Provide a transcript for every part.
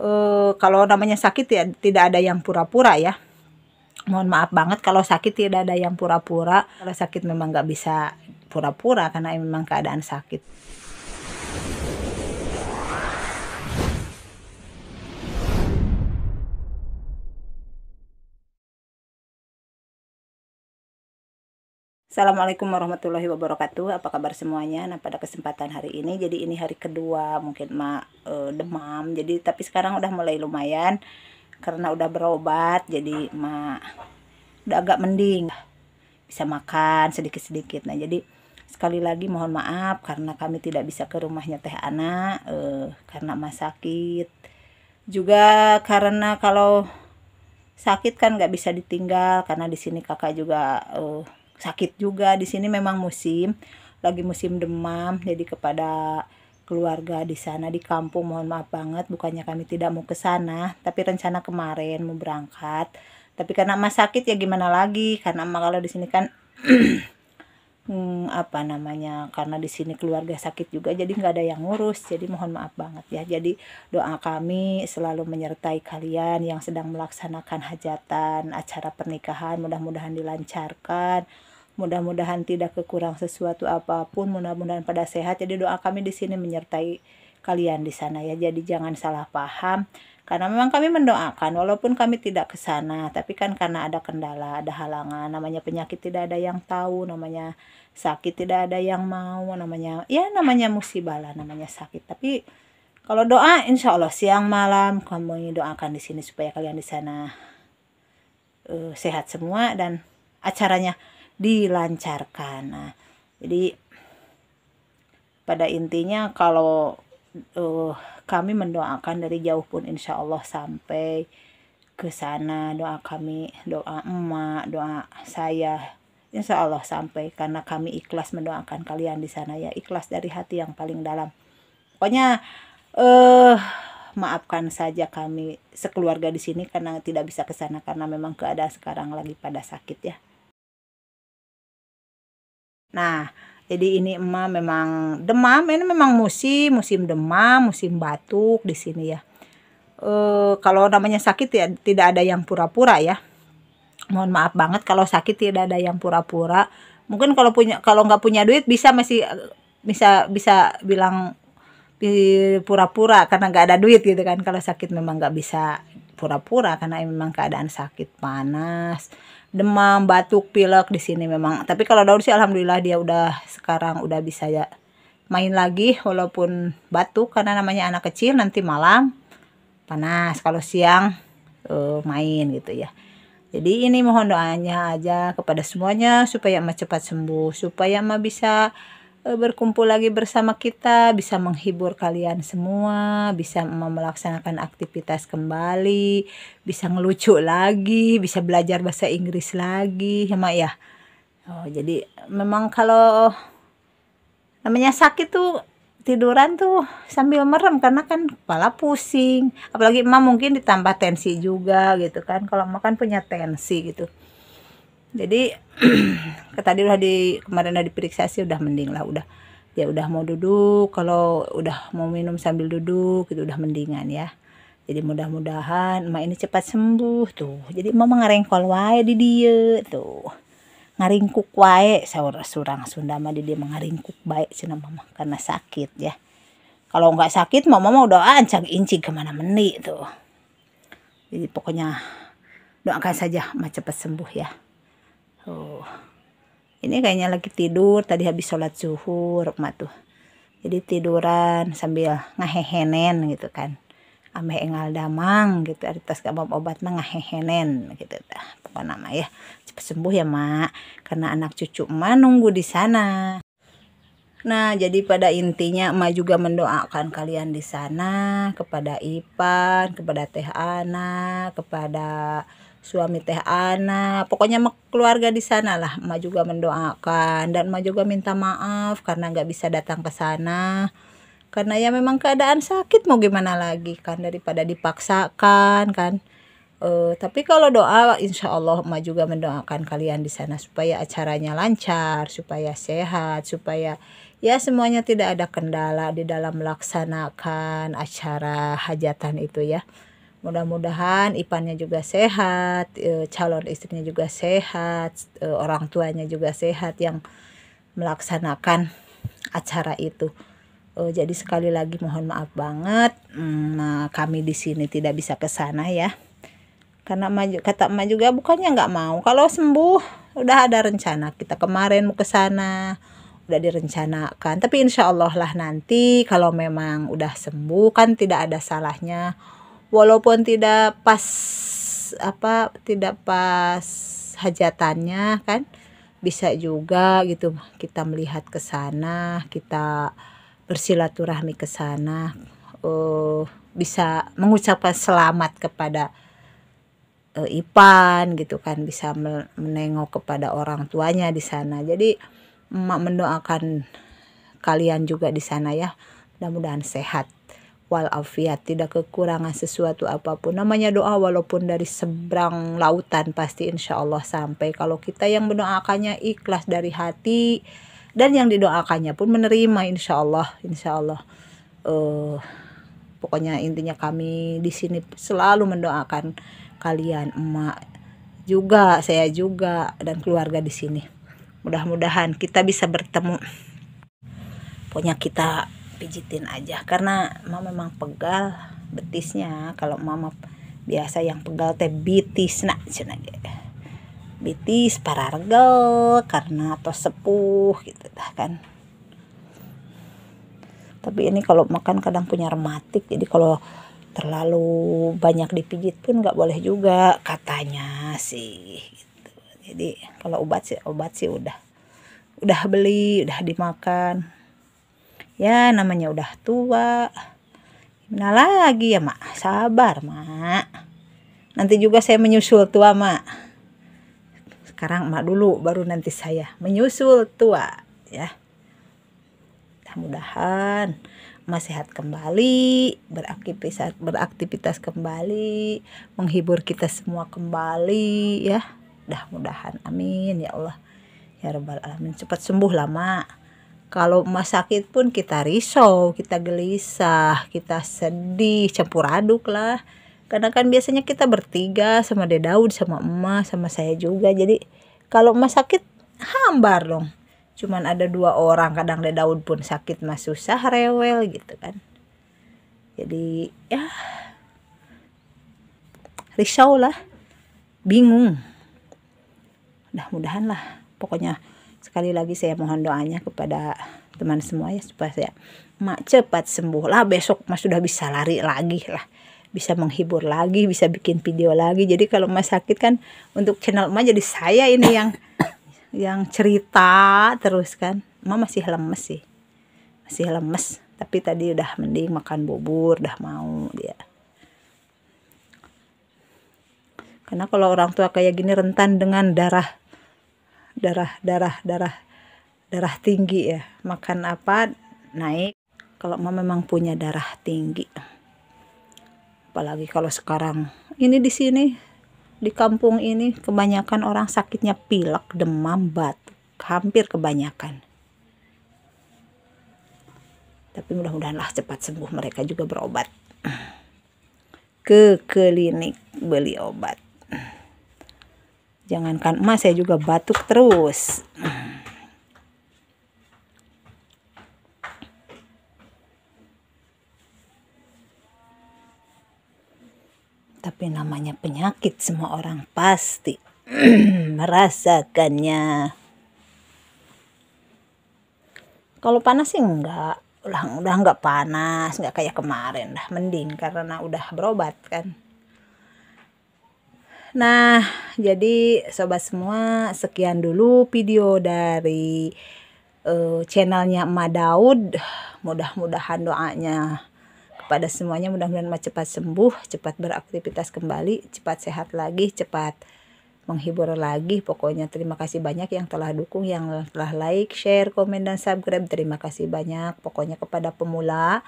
eh, kalau namanya sakit ya tidak ada yang pura-pura ya mohon maaf banget kalau sakit tidak ada yang pura-pura kalau sakit memang nggak bisa pura-pura karena memang keadaan sakit Assalamualaikum warahmatullahi wabarakatuh Apa kabar semuanya Nah pada kesempatan hari ini Jadi ini hari kedua Mungkin mak e, eh, demam Jadi tapi sekarang udah mulai lumayan Karena udah berobat Jadi mak udah agak mending Bisa makan sedikit-sedikit Nah jadi sekali lagi mohon maaf Karena kami tidak bisa ke rumahnya teh Ana e, Karena mak sakit Juga karena kalau sakit kan nggak bisa ditinggal karena di sini kakak juga uh, sakit juga di sini memang musim lagi musim demam jadi kepada keluarga di sana di kampung mohon maaf banget bukannya kami tidak mau ke sana tapi rencana kemarin mau berangkat tapi karena mas sakit ya gimana lagi karena mak kalau di sini kan hmm, apa namanya karena di sini keluarga sakit juga jadi nggak ada yang ngurus jadi mohon maaf banget ya jadi doa kami selalu menyertai kalian yang sedang melaksanakan hajatan acara pernikahan mudah-mudahan dilancarkan mudah-mudahan tidak kekurang sesuatu apapun mudah-mudahan pada sehat jadi doa kami di sini menyertai kalian di sana ya jadi jangan salah paham karena memang kami mendoakan walaupun kami tidak ke sana tapi kan karena ada kendala ada halangan namanya penyakit tidak ada yang tahu namanya sakit tidak ada yang mau namanya ya namanya musibah lah namanya sakit tapi kalau doa insya Allah siang malam kami doakan di sini supaya kalian di sana uh, sehat semua dan acaranya dilancarkan nah jadi pada intinya kalau uh, kami mendoakan dari jauh pun insya Allah sampai ke sana doa kami doa emak doa saya insya Allah sampai karena kami ikhlas mendoakan kalian di sana ya ikhlas dari hati yang paling dalam pokoknya eh uh, maafkan saja kami sekeluarga di sini karena tidak bisa ke sana karena memang keadaan sekarang lagi pada sakit ya nah jadi ini emak memang demam, ini memang musim, musim demam, musim batuk di sini ya. E, kalau namanya sakit ya tidak ada yang pura-pura ya. Mohon maaf banget kalau sakit tidak ada yang pura-pura. Mungkin kalau punya kalau nggak punya duit bisa masih bisa bisa bilang pura-pura karena nggak ada duit gitu kan kalau sakit memang nggak bisa pura-pura karena memang keadaan sakit panas demam, batuk, pilek di sini memang. Tapi kalau Daud sih alhamdulillah dia udah sekarang udah bisa ya main lagi walaupun batuk karena namanya anak kecil nanti malam panas kalau siang uh, main gitu ya. Jadi ini mohon doanya aja kepada semuanya supaya emak cepat sembuh, supaya emak bisa Eh, berkumpul lagi bersama kita, bisa menghibur kalian semua, bisa melaksanakan aktivitas kembali, bisa ngelucu lagi, bisa belajar bahasa Inggris lagi, sama ya, ya. Oh, jadi memang kalau namanya sakit tuh tiduran tuh sambil merem karena kan kepala pusing, apalagi emak mungkin ditambah tensi juga gitu kan. Kalau emak kan punya tensi gitu jadi tadi udah di kemarin udah diperiksa sih udah mending lah udah ya udah mau duduk kalau udah mau minum sambil duduk gitu udah mendingan ya jadi mudah-mudahan emak ini cepat sembuh tuh jadi emak ngarengkol wae di dia tuh ngaringkuk wae sahur surang Sunda mah di dia mengaringkuk baik cina mama karena sakit ya kalau nggak sakit mama mah udah ancang inci kemana meni tuh jadi pokoknya doakan saja emak cepat sembuh ya Oh. Ini kayaknya lagi tidur tadi habis sholat zuhur mak tuh. Jadi tiduran sambil ngehehenen gitu kan. ameh engal damang gitu gak mau obat mah ngehehenen gitu tah. Pokoknya mah ya cepat sembuh ya mak karena anak cucu emak nunggu di sana. Nah, jadi pada intinya emak juga mendoakan kalian di sana kepada Ipan, kepada Teh Ana, kepada suami teh anak pokoknya keluarga di sana lah emak juga mendoakan dan emak juga minta maaf karena nggak bisa datang ke sana karena ya memang keadaan sakit mau gimana lagi kan daripada dipaksakan kan uh, tapi kalau doa insya Allah emak juga mendoakan kalian di sana supaya acaranya lancar supaya sehat supaya ya semuanya tidak ada kendala di dalam melaksanakan acara hajatan itu ya mudah-mudahan Ipannya juga sehat eh, calon istrinya juga sehat eh, orang tuanya juga sehat yang melaksanakan acara itu eh, jadi sekali lagi mohon maaf banget hmm, nah, kami di sini tidak bisa ke sana ya karena maju kata emak juga bukannya nggak mau kalau sembuh udah ada rencana kita kemarin mau ke sana udah direncanakan tapi insya Allah lah nanti kalau memang udah sembuh kan tidak ada salahnya walaupun tidak pas apa tidak pas hajatannya kan bisa juga gitu kita melihat ke sana kita bersilaturahmi ke sana uh, bisa mengucapkan selamat kepada uh, Ipan gitu kan bisa menengok kepada orang tuanya di sana jadi emak mendoakan kalian juga di sana ya mudah-mudahan sehat walafiat tidak kekurangan sesuatu apapun namanya doa walaupun dari seberang lautan pasti insya Allah sampai kalau kita yang mendoakannya ikhlas dari hati dan yang didoakannya pun menerima insya Allah insya Allah uh, pokoknya intinya kami di sini selalu mendoakan kalian emak juga saya juga dan keluarga di sini mudah-mudahan kita bisa bertemu pokoknya kita pijitin aja karena mama memang pegal betisnya kalau mama biasa yang pegal teh bitis nak cina bitis parargel karena atau sepuh gitu dah kan tapi ini kalau makan kadang punya rematik jadi kalau terlalu banyak dipijit pun nggak boleh juga katanya sih gitu. jadi kalau obat sih obat sih udah udah beli udah dimakan ya namanya udah tua gimana lagi ya mak sabar mak nanti juga saya menyusul tua mak sekarang mak dulu baru nanti saya menyusul tua ya mudah-mudahan masih sehat kembali beraktivitas beraktivitas kembali menghibur kita semua kembali ya mudah-mudahan amin ya Allah ya rabbal alamin cepat sembuh lah mak. Kalau emas sakit pun kita risau, kita gelisah, kita sedih, campur aduk lah. Karena kan biasanya kita bertiga sama Dede sama emas, sama saya juga. Jadi kalau emas sakit hambar dong. Cuman ada dua orang, kadang Dede pun sakit mas susah rewel gitu kan. Jadi ya risau lah, bingung. Mudah-mudahan lah pokoknya sekali lagi saya mohon doanya kepada teman semua ya supaya saya mak cepat sembuh lah besok mas sudah bisa lari lagi lah bisa menghibur lagi bisa bikin video lagi jadi kalau mas sakit kan untuk channel emak jadi saya ini yang yang cerita terus kan emak masih lemes sih masih lemes tapi tadi udah mending makan bubur udah mau dia karena kalau orang tua kayak gini rentan dengan darah darah darah darah darah tinggi ya makan apa naik kalau mau memang punya darah tinggi apalagi kalau sekarang ini di sini di kampung ini kebanyakan orang sakitnya pilek demam batuk hampir kebanyakan tapi mudah-mudahanlah cepat sembuh mereka juga berobat ke klinik beli obat Jangankan emas saya juga batuk terus. Tapi namanya penyakit semua orang pasti merasakannya. Kalau panas sih enggak, udah udah enggak panas, enggak kayak kemarin dah mending karena udah berobat kan. Nah, jadi sobat semua, sekian dulu video dari uh, channelnya Emak Daud. Mudah-mudahan doanya kepada semuanya mudah-mudahan cepat sembuh, cepat beraktivitas kembali, cepat sehat lagi, cepat menghibur lagi. Pokoknya terima kasih banyak yang telah dukung, yang telah like, share, komen dan subscribe. Terima kasih banyak pokoknya kepada pemula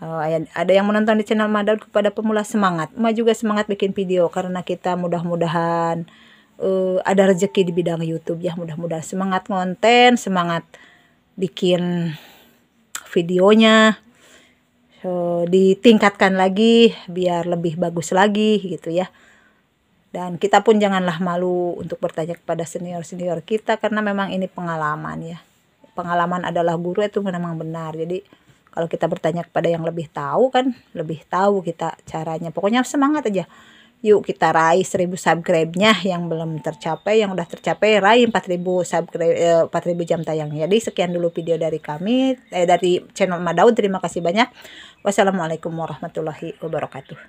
kalau oh, ya, ada yang menonton di channel Madal kepada pemula semangat, Ma juga semangat bikin video karena kita mudah-mudahan uh, ada rezeki di bidang YouTube ya. Mudah-mudahan semangat konten, semangat bikin videonya so, eh, ditingkatkan lagi biar lebih bagus lagi gitu ya. Dan kita pun janganlah malu untuk bertanya kepada senior-senior kita karena memang ini pengalaman ya. Pengalaman adalah guru itu memang benar. Jadi kalau kita bertanya kepada yang lebih tahu kan lebih tahu kita caranya pokoknya semangat aja yuk kita raih 1000 subscribe-nya yang belum tercapai yang udah tercapai raih 4000 subscribe eh, 4000 jam tayang jadi sekian dulu video dari kami eh, dari channel Madaud terima kasih banyak wassalamualaikum warahmatullahi wabarakatuh